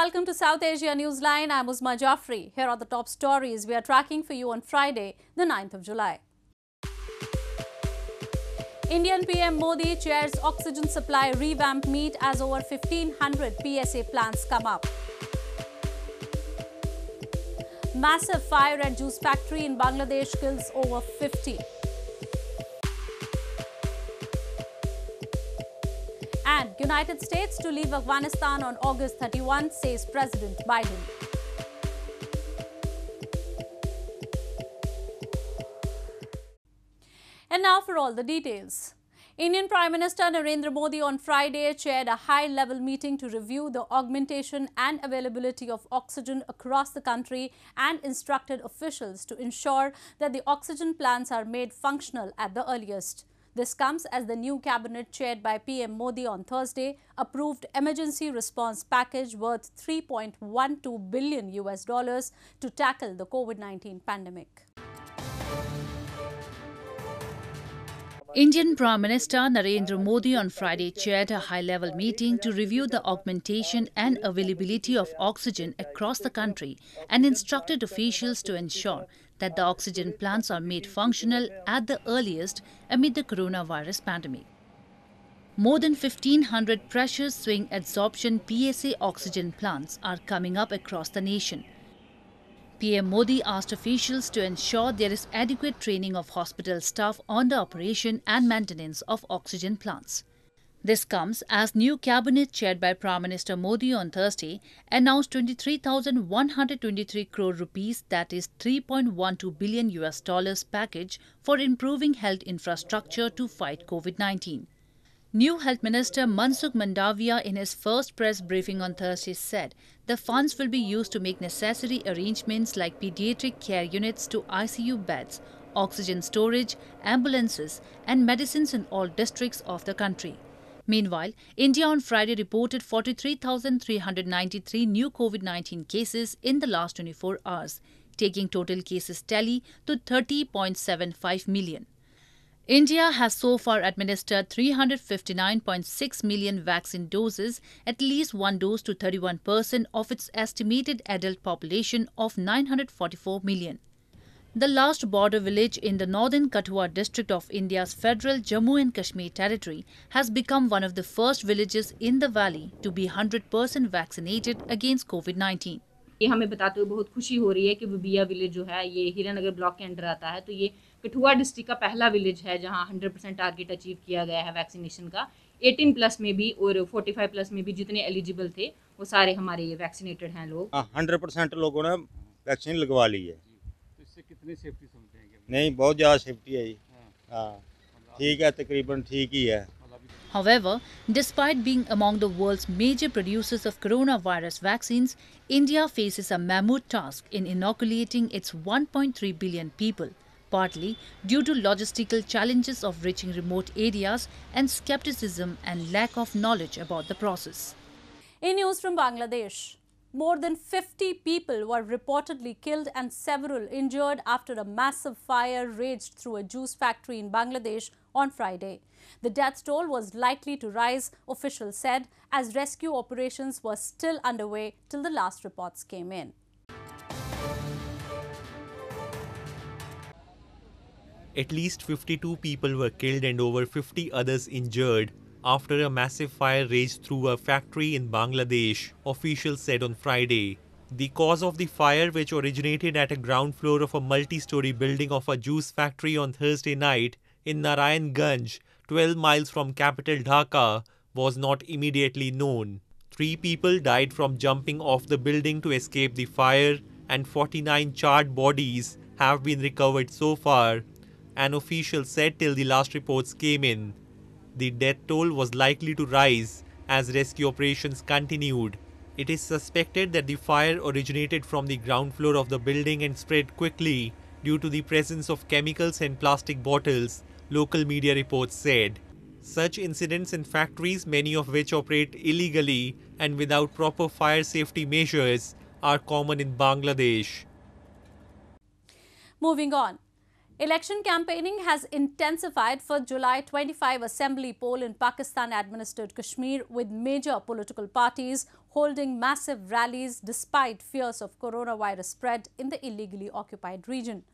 welcome to South Asia Newsline. I'm Uzma Jaffrey. Here are the top stories we are tracking for you on Friday, the 9th of July. Indian PM Modi chairs oxygen supply revamp meet as over 1500 PSA plants come up. Massive fire at juice factory in Bangladesh kills over 50. and United States to leave Afghanistan on August 31, says President Biden. And now for all the details. Indian Prime Minister Narendra Modi on Friday chaired a high-level meeting to review the augmentation and availability of oxygen across the country and instructed officials to ensure that the oxygen plants are made functional at the earliest. This comes as the new cabinet chaired by PM Modi on Thursday approved emergency response package worth 3.12 billion US dollars to tackle the COVID-19 pandemic. Indian Prime Minister Narendra Modi on Friday chaired a high-level meeting to review the augmentation and availability of oxygen across the country and instructed officials to ensure that the oxygen plants are made functional at the earliest amid the coronavirus pandemic. More than 1,500 pressure swing adsorption PSA oxygen plants are coming up across the nation. PM Modi asked officials to ensure there is adequate training of hospital staff on the operation and maintenance of oxygen plants. This comes as new cabinet chaired by Prime Minister Modi on Thursday announced 23,123 crore rupees that is 3.12 billion US dollars package for improving health infrastructure to fight COVID-19. New Health Minister Mansukh Mandavia in his first press briefing on Thursday said the funds will be used to make necessary arrangements like pediatric care units to ICU beds, oxygen storage, ambulances and medicines in all districts of the country. Meanwhile, India on Friday reported 43,393 new COVID 19 cases in the last 24 hours, taking total cases tally to 30.75 million. India has so far administered 359.6 million vaccine doses, at least one dose to 31% of its estimated adult population of 944 million. the last border village in the northern Kathua district of India's federal Jammu and Kashmir territory, has become one of the first villages in the valley to be 100% vaccinated against COVID-19. ये हमें बताते हुए बहुत खुशी हो रही है कि बिबिया विलेज जो है ये हीरानगर ब्लॉक के अंडर आता है तो ये कठुआ डिस्ट्रिक्ट का पहला विलेज है जहां 100 परसेंट टारगेट अचीव किया गया है वैक्सीनेशन का 18 प्लस में भी और 45 प्लस में भी जितने एलिजिबल थे वो सारे हमारे ये वैक्सीनेटेड हैं लोग हंड्रेड परसेंट लोगों ने वैक्सीन लगवा ली है कितनी सेफ्टी समझते हैं नहीं बहुत ज़्यादा सेफ्टी है जी ठीक है तकरीबन ठीक ही है However, despite being among the world's major producers of coronavirus vaccines, India faces a mammoth task in inoculating its 1.3 billion people, partly due to logistical challenges of reaching remote areas and skepticism and lack of knowledge about the process. In news from Bangladesh. More than 50 people were reportedly killed and several injured after a massive fire raged through a juice factory in Bangladesh on Friday. The death toll was likely to rise, officials said, as rescue operations were still underway till the last reports came in. At least 52 people were killed and over 50 others injured after a massive fire raged through a factory in Bangladesh, officials said on Friday. The cause of the fire, which originated at a ground floor of a multi-story building of a juice factory on Thursday night in Narayan Ganj, 12 miles from capital Dhaka, was not immediately known. Three people died from jumping off the building to escape the fire, and 49 charred bodies have been recovered so far, an official said till the last reports came in. The death toll was likely to rise as rescue operations continued. It is suspected that the fire originated from the ground floor of the building and spread quickly due to the presence of chemicals and plastic bottles, local media reports said. Such incidents in factories, many of which operate illegally and without proper fire safety measures, are common in Bangladesh. Moving on. Election campaigning has intensified for July 25 assembly poll in Pakistan-administered Kashmir with major political parties holding massive rallies despite fears of coronavirus spread in the illegally occupied region.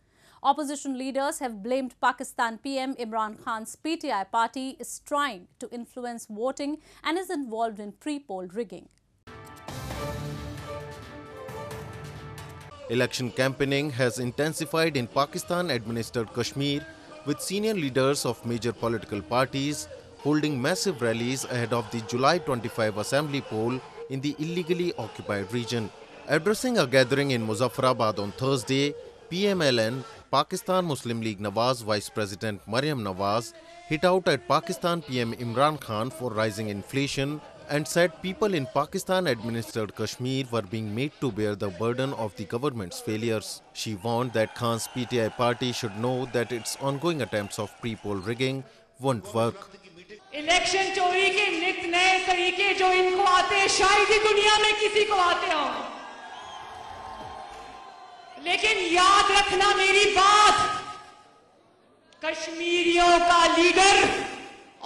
Opposition leaders have blamed Pakistan PM Imran Khan's PTI party is trying to influence voting and is involved in pre-poll rigging. Election campaigning has intensified in Pakistan administered Kashmir, with senior leaders of major political parties holding massive rallies ahead of the July 25 assembly poll in the illegally occupied region. Addressing a gathering in Muzaffarabad on Thursday, PMLN, Pakistan Muslim League Nawaz Vice President Maryam Nawaz hit out at Pakistan PM Imran Khan for rising inflation and said people in Pakistan administered Kashmir were being made to bear the burden of the government's failures. She warned that Khan's PTI party should know that its ongoing attempts of pre-poll rigging won't work. Election चोरी के नित नए तरीके जो इनको आते हैं शायद ही दुनिया में किसी को आते हो लेकिन याद रखना मेरी बात कश्मीरियों का लीडर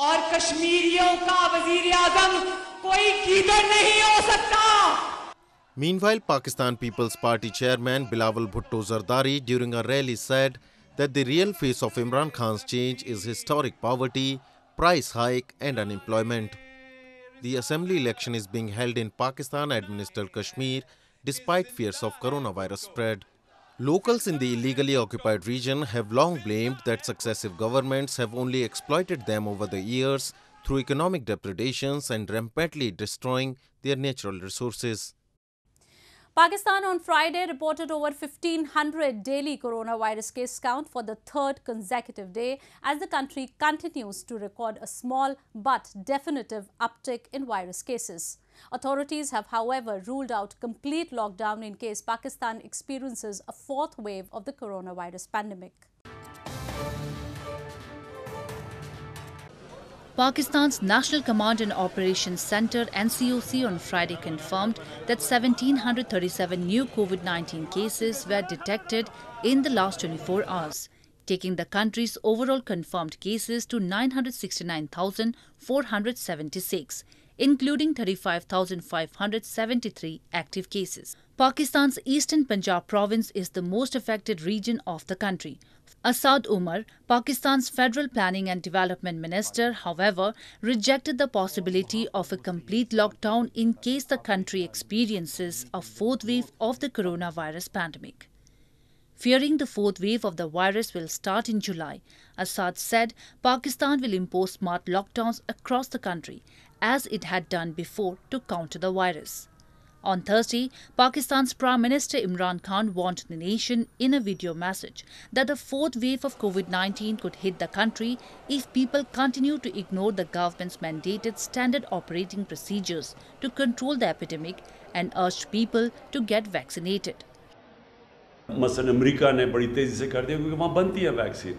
और कश्मीरियों का वजीर आजम कोई गीदड़ नहीं हो सकता Meanwhile, Pakistan People's Party chairman Bilawal Bhutto Zardari during a rally said that the real face of Imran Khan's change is historic poverty, price hike and unemployment. The assembly election is being held in Pakistan-administered Kashmir despite fears of coronavirus spread. Locals in the illegally occupied region have long blamed that successive governments have only exploited them over the years through economic depredations and rampantly destroying their natural resources. Pakistan on Friday reported over 1500 daily coronavirus case count for the third consecutive day as the country continues to record a small but definitive uptick in virus cases. Authorities have, however, ruled out complete lockdown in case Pakistan experiences a fourth wave of the coronavirus pandemic. Pakistan's National Command and Operations Center NCOC on Friday confirmed that 1,737 new COVID-19 cases were detected in the last 24 hours, taking the country's overall confirmed cases to 969,476, including 35,573 active cases. Pakistan's eastern Punjab province is the most affected region of the country, Asad Umar, Pakistan's Federal Planning and Development Minister, however, rejected the possibility of a complete lockdown in case the country experiences a fourth wave of the coronavirus pandemic. Fearing the fourth wave of the virus will start in July, Assad said Pakistan will impose smart lockdowns across the country, as it had done before to counter the virus. On Thursday, Pakistan's Prime Minister Imran Khan warned the nation in a video message that a fourth wave of COVID-19 could hit the country if people continue to ignore the government's mandated standard operating procedures to control the epidemic and urged people to get vaccinated. मसलन America ने बड़ी तेज़ी से कर दिया क्योंकि वहाँ बनती है वैक्सीन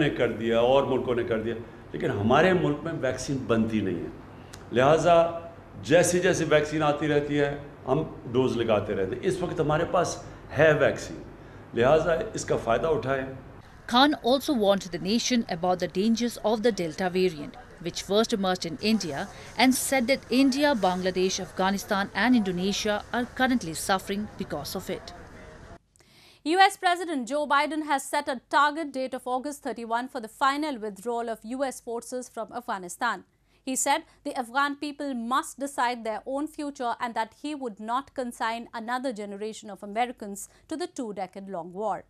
ने कर दिया और ने कर दिया लेकिन हमारे में वैक्सीन बनती नहीं है लिहाजा जैसे जैसे वैक्सीन आती रहती है हम डोज लगाते रहते हैं इस वक्त हमारे पास है वैक्सीन लिहाजा इसका Khan also warned the nation about the dangers of the Delta variant, which first emerged in India, and said that India, Bangladesh, Afghanistan, and Indonesia are currently suffering because of it. US President Joe Biden has set a target date of August 31 for the final withdrawal of US forces from Afghanistan. He said the Afghan people must decide their own future and that he would not consign another generation of Americans to the two-decade-long war.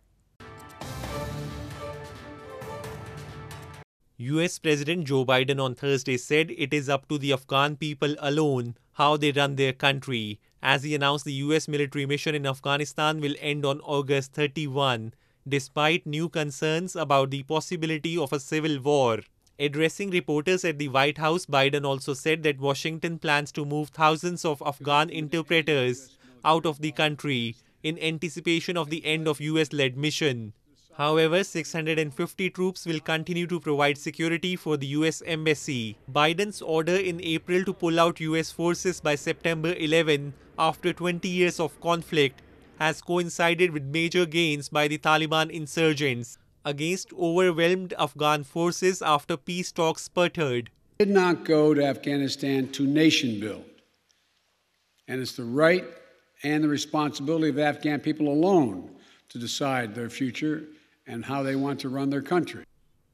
US President Joe Biden on Thursday said it is up to the Afghan people alone how they run their country. As he announced, the US military mission in Afghanistan will end on August 31, despite new concerns about the possibility of a civil war. Addressing reporters at the White House, Biden also said that Washington plans to move thousands of Afghan interpreters out of the country in anticipation of the end of US-led mission. However, 650 troops will continue to provide security for the US embassy. Biden's order in April to pull out US forces by September 11 after 20 years of conflict has coincided with major gains by the Taliban insurgents against overwhelmed Afghan forces after peace talks sputtered. Did not go to Afghanistan to nation build. And it's the right and the responsibility of the Afghan people alone to decide their future and how they want to run their country.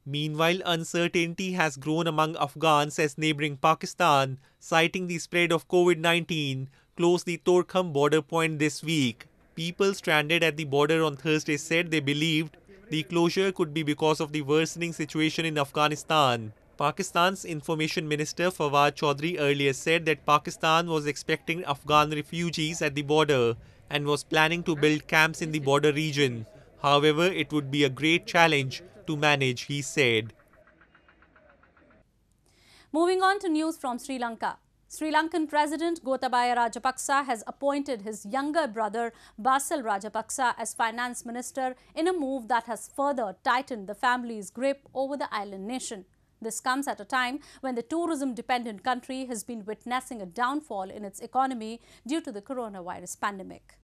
Meanwhile, uncertainty has grown among Afghans as neighboring Pakistan, citing the spread of COVID 19, closed the Torkham border point this week. People stranded at the border on Thursday said they believed the closure could be because of the worsening situation in Afghanistan. Pakistan's Information Minister Fawad Chaudhry earlier said that Pakistan was expecting Afghan refugees at the border and was planning to build camps in the border region. However, it would be a great challenge to manage, he said. Moving on to news from Sri Lanka. Sri Lankan President Gotabaya Rajapaksa has appointed his younger brother Basil Rajapaksa as finance minister in a move that has further tightened the family's grip over the island nation. This comes at a time when the tourism-dependent country has been witnessing a downfall in its economy due to the coronavirus pandemic.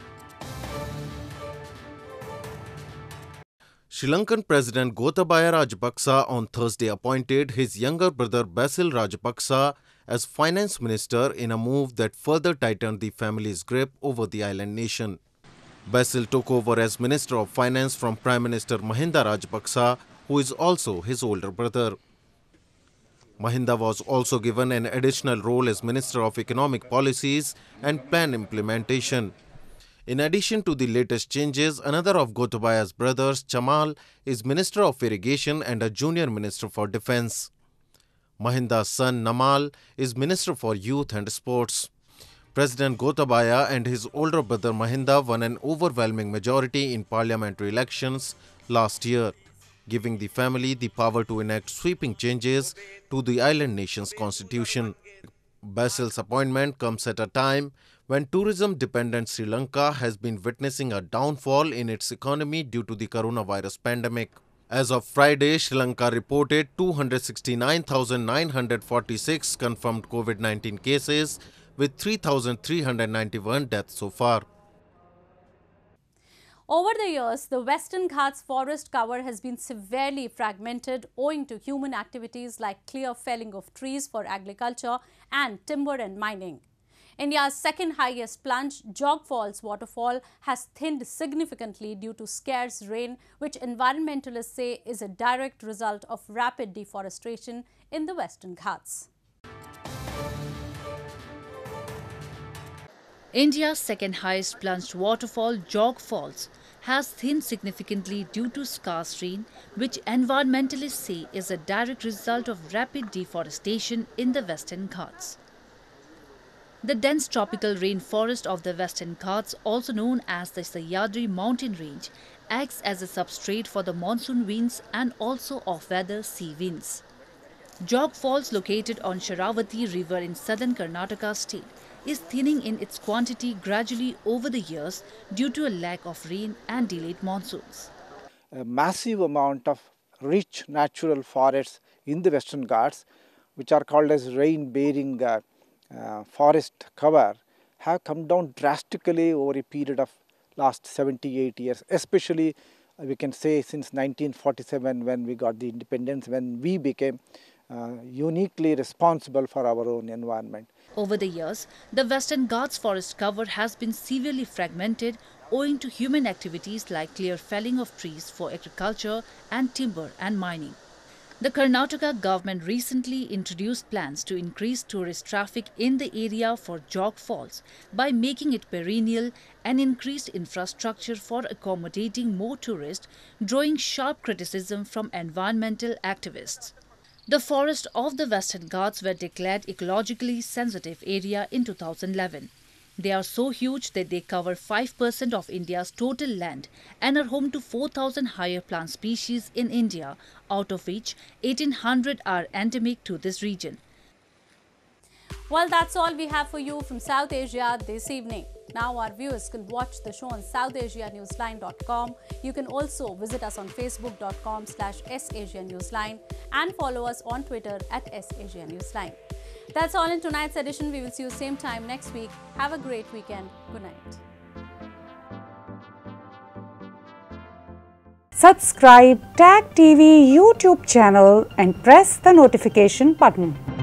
Sri Lankan President Gotabaya Rajapaksa on Thursday appointed his younger brother Basil Rajapaksa as finance minister in a move that further tightened the family's grip over the island nation. Basil took over as Minister of Finance from Prime Minister Mahinda Rajapaksa, who is also his older brother. Mahinda was also given an additional role as Minister of Economic Policies and Plan Implementation. In addition to the latest changes, another of Gotabaya's brothers, Chamal, is Minister of Irrigation and a Junior Minister for Defense. Mahinda's son Namal is Minister for Youth and Sports. President Gotabaya and his older brother Mahinda won an overwhelming majority in parliamentary elections last year, giving the family the power to enact sweeping changes to the island nation's constitution. Basil's appointment comes at a time when tourism dependent Sri Lanka has been witnessing a downfall in its economy due to the coronavirus pandemic. As of Friday, Sri Lanka reported 269,946 confirmed COVID 19 cases with 3,391 deaths so far. Over the years, the Western Ghats forest cover has been severely fragmented owing to human activities like clear felling of trees for agriculture and timber and mining. India's second highest plunge, Jog Falls waterfall has thinned significantly due to scarce rain, which environmentalists say is a direct result of rapid deforestation in the Western Ghats. India's second highest plunged waterfall, Jog Falls, has thinned significantly due to scarce rain, which environmentalists say is a direct result of rapid deforestation in the Western Ghats. The dense tropical rainforest of the Western Ghats, also known as the Sayadri mountain range, acts as a substrate for the monsoon winds and also off-weather sea winds. Jog Falls, located on Sharavati River in southern Karnataka state, is thinning in its quantity gradually over the years due to a lack of rain and delayed monsoons. A massive amount of rich natural forests in the Western Ghats, which are called as rain-bearing uh, uh, forest cover have come down drastically over a period of last 78 years, especially uh, we can say since 1947 when we got the independence, when we became uh, uniquely responsible for our own environment. Over the years, the Western Ghats forest cover has been severely fragmented owing to human activities like clear felling of trees for agriculture and timber and mining. The Karnataka government recently introduced plans to increase tourist traffic in the area for Jog Falls by making it perennial and increased infrastructure for accommodating more tourists, drawing sharp criticism from environmental activists. The forests of the Western Ghats were declared ecologically sensitive area in 2011. They are so huge that they cover 5% of India's total land and are home to 4,000 higher plant species in India, out of which 1,800 are endemic to this region. Well, that's all we have for you from South Asia this evening. Now our viewers can watch the show on southasianewsline.com. You can also visit us on facebook.com slash sasianewsline and follow us on Twitter at sasianewsline. That's all in tonight's edition. We will see you same time next week. Have a great weekend. Good night. Subscribe Tag TV YouTube channel and press the notification button.